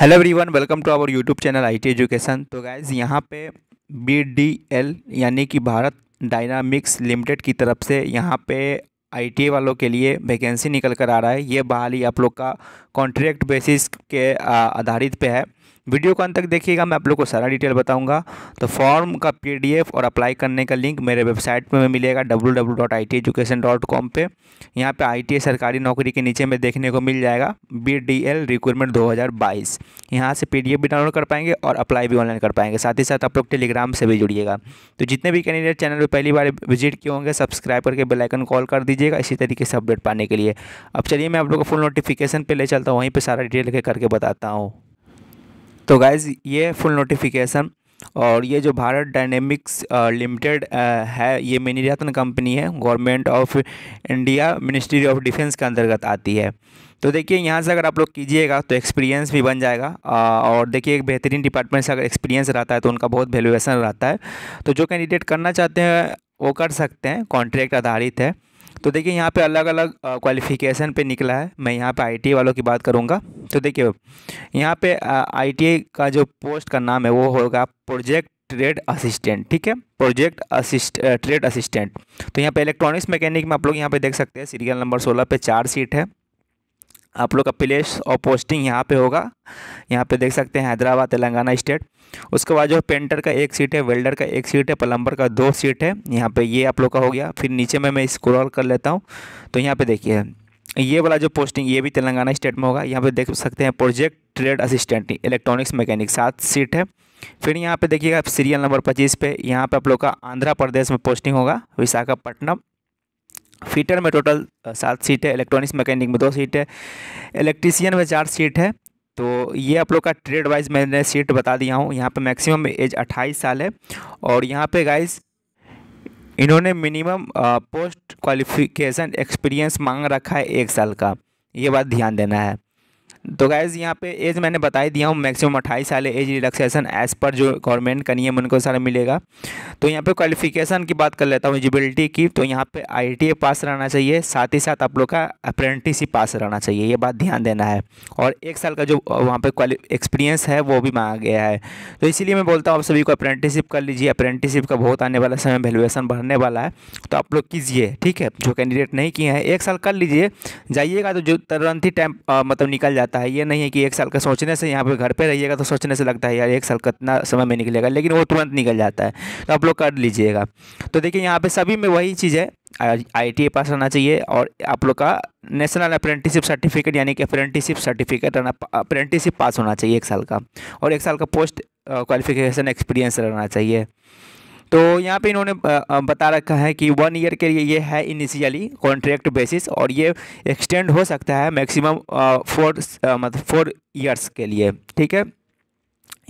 hello everyone welcome to our YouTube channel IT education तो guys यहाँ पे BDL यानी कि भारत डायनामिक्स लिमिटेड की तरफ से यहाँ पे आईटीए वालों के लिए वैकेंसी निकल कर आ रहा है ये बहाली आप लोग का कॉन्ट्रैक्ट बेसिस के आधारित पे है वीडियो को अंत तक देखिएगा मैं आप लोग को सारा डिटेल बताऊंगा तो फॉर्म का पीडीएफ और अप्लाई करने का लिंक मेरे वेबसाइट में मिलेगा W W dot I T education dot com पर यहाँ पर आई टी सरकारी नौकरी के नीचे में देखने को मिल जाएगा बी डी एल रिक्रूटमेंट दो हज़ार बाईस यहाँ से पी डी एफ भी डाउनलोड कर पाएंगे और अप्लाई भी ऑनलाइन कर पाएंगे साथ ही साथ आप लोग टेलीग्राम से भी जुड़िएगा तो जितने भी कैंडिडेट चैनल पर पहली बार विजिट किए होंगे सब्सक्राइब करके बेलाइकन कॉल कर दीजिएगा इसी तरीके से अपडेट पाने के लिए अब चलिए मैं आप लोग को फुल नोटिफिकेशन पर ले चलता हूँ वहीं पर सारा डिटेल करके बताता हूँ तो गाइज़ ये फुल नोटिफिकेशन और ये जो भारत डायनेमिक्स लिमिटेड है ये मिनी रत्न कंपनी है government of India ministry of defence के अंतर्गत आती है तो देखिए यहाँ से अगर आप लोग कीजिएगा तो एक्सपीरियंस भी बन जाएगा और देखिए एक बेहतरीन डिपार्टमेंट से अगर एक्सपीरियंस रहता है तो उनका बहुत वैल्यूएसन रहता है तो जो कैंडिडेट करना चाहते हैं वो कर सकते हैं कॉन्ट्रैक्ट आधारित है तो देखिए यहाँ पे अलग अलग क्वालिफिकेशन पे निकला है मैं यहाँ पे आईटी वालों की बात करूँगा तो देखिए यहाँ पे आई का जो पोस्ट का नाम है वो होगा प्रोजेक्ट ट्रेड असिस्टेंट ठीक है प्रोजेक्ट असिस्ट ट्रेड असिस्टेंट तो यहाँ पे इलेक्ट्रॉनिक्स मैकेनिक में आप लोग यहाँ पे देख सकते हैं सीरियल नंबर सोलह पे चार सीट है आप लोग का प्लेस और पोस्टिंग यहाँ पे होगा यहाँ पे देख सकते हैं हैदराबाद तेलंगाना स्टेट उसके बाद जो पेंटर का एक सीट है वेल्डर का एक सीट है प्लम्बर का दो सीट है यहाँ पे ये आप लोग का हो गया फिर नीचे में मैं स्क्रॉल कर लेता हूँ तो यहाँ पे देखिए ये वाला जो पोस्टिंग ये भी तेलंगाना स्टेट में होगा यहाँ पर देख सकते हैं project trade assistant electronics mechanic सात सीट है फिर यहाँ पे देखिएगा सीरियल नंबर पच्चीस पे यहाँ पे आप लोग का आंध्र प्रदेश में पोस्टिंग होगा विशाखापट्टनम फिटर में टोटल सात सीट है इलेक्ट्रॉनिक्स मैकेनिक में दो सीट है इलेक्ट्रीसियन में चार सीट है तो ये आप लोग का ट्रेड वाइज मैंने सीट बता दिया हूँ यहाँ पे मैक्सिमम एज 28 साल है और यहाँ पे गाइस इन्होंने मिनिमम पोस्ट क्वालिफिकेशन एक्सपीरियंस मांग रखा है एक साल का ये बात ध्यान देना है तो गैज़ यहाँ पे एज मैंने बता ही दिया हूँ मैक्सिमम अट्ठाईस साल एज रिलैक्सेशन एज पर जो गवर्नमेंट का नियम उनको सारा मिलेगा तो यहाँ पे क्वालिफिकेशन की बात कर लेता हूँ एलिजिबिलिटी की तो यहाँ पे आई पास e रहना चाहिए साथ ही साथ आप लोग का अप्रेंटिसशिप पास रहना चाहिए ये बात ध्यान देना है और एक साल का जो वहाँ पर एक्सपीरियंस है वो भी मांगा गया है तो इसीलिए मैं बोलता हूँ आप सभी को अप्रेंटिसिप कर लीजिए अप्रेंटिसिप का बहुत आने वाला समय वैल्यूएसन बढ़ने वाला है तो आप लोग कीजिए ठीक है जो कैंडिडेट नहीं किए हैं एक साल कर लीजिए जाइएगा तो जो तुरंत ही टाइम मतलब निकल जाता जाता है ये नहीं है कि एक साल का सोचने से यहाँ पे घर पे रहिएगा तो सोचने से लगता है यार एक साल कितना समय में निकलेगा लेकिन वो तुरंत निकल जाता है तो आप लोग कर लीजिएगा तो देखिए यहाँ पे सभी में वही चीज़ है आई टी पास रहना चाहिए और आप लोग का नेशनल अप्रेंटिसिप सर्टिफिकेट यानी कि अप्रेंटिसिप सर्टिफिकेट रहना अप्रेंटिसिप पास होना चाहिए एक साल का और एक साल का पोस्ट क्वालिफिकेशन एक्सपीरियंस रहना चाहिए तो यहाँ पे इन्होंने बता रखा है कि वन ईयर के लिए ये है इनिशियली कॉन्ट्रैक्ट बेसिस और ये एक्सटेंड हो सकता है मैक्सिमम फोर मतलब फोर ईयर्स के लिए ठीक है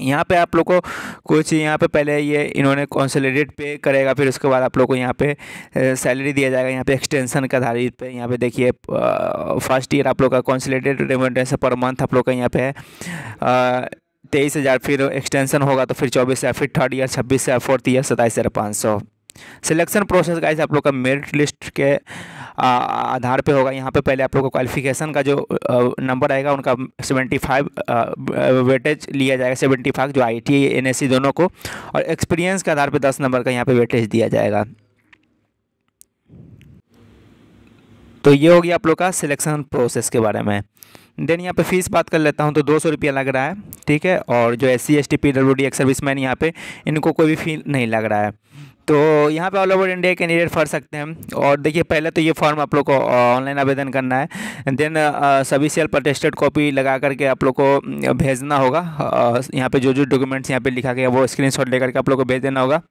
यहाँ पे आप लोग को कुछ यहाँ पे पहले ये इन्होंने कॉन्सोलिडेट पे करेगा फिर उसके बाद आप लोग को यहाँ पे सैलरी दिया जाएगा यहाँ पे एक्सटेंशन का आधारित पे यहाँ पे देखिए फर्स्ट ईयर आप लोग का कॉन्सलेटेड रेमेंटेशन पर मंथ आप लोग का यहाँ पे है तेईस हज़ार फिर एक्सटेंशन होगा तो फिर चौबीस हज़ार फिर थर्ड ईयर छब्बीस हज़ार फोर्थ ईयर सताईस हज़ार पाँच सौ सिलेक्शन प्रोसेस का आप लोग का मेरिट लिस्ट के आधार पे होगा यहाँ पे पहले आप लोग का क्वालिफिकेशन का जो नंबर आएगा उनका सेवेंटी फाइव वेटेज लिया जाएगा सेवेंटी फाइव जो आई टी एन दोनों को और एक्सपीरियंस के आधार पे दस नंबर का यहाँ पे वेटेज दिया जाएगा तो ये हो गया आप लोग का सिलेक्शन प्रोसेस के बारे में देन यहाँ पे फीस बात कर लेता हूँ तो दो सौ रुपया लग रहा है ठीक है और जो S C S T P W D ex service man यहाँ पे इनको कोई भी फी नहीं लग रहा है तो यहाँ पे ऑल ओवर इंडिया कैंडिडेट फर सकते हैं और देखिए पहले तो ये फॉर्म आप लोग को ऑनलाइन आवेदन करना है देन सभी सेल प्रटेस्टेड कॉपी लगा करके आप लोग को भेजना होगा यहाँ पे जो जो डॉक्यूमेंट्स यहाँ पे लिखा गया वो स्क्रीनशॉट लेकर के आप लोग को भेज देना होगा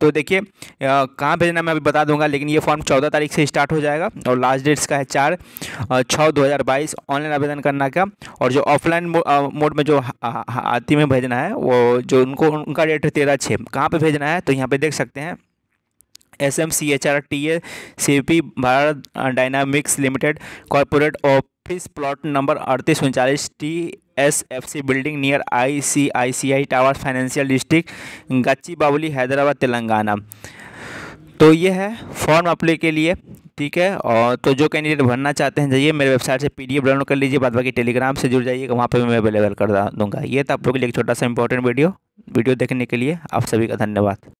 तो देखिए कहाँ भेजना मैं अभी बता दूंगा लेकिन ये फॉर्म चौदह तारीख से स्टार्ट हो जाएगा और लास्ट डेट्स का है चार छः दो हज़ार बाईस ऑनलाइन आवेदन करना का और जो ऑफलाइन मोड में जो आती में भेजना है वो जो उनको उनका डेट है तेरह छः कहाँ पर भेजना है तो यहाँ पर देख सकते हैं S M C H R T A C P Bharat dynamics limited corporate of office plot number अड़तीस उनचालीस T S F C building near I C I C I tower financial district Gachibowli Hyderabad Telangana तो ये है form अपने के लिए ठीक है और तो जो कैंडिडेट भरना चाहते हैं जाइए मेरे वेबसाइट से पीडीएफ डाउनलोड कर लीजिए बाद बाकी टेलीग्राम से जुड़ जाइएगा वहाँ पर मैं अवेलेबल कर दूंगा ये तो आप लोगों के लिए एक छोटा सा इंपॉर्टेंट वीडियो वीडियो देखने के लिए आप सभी का धन्यवाद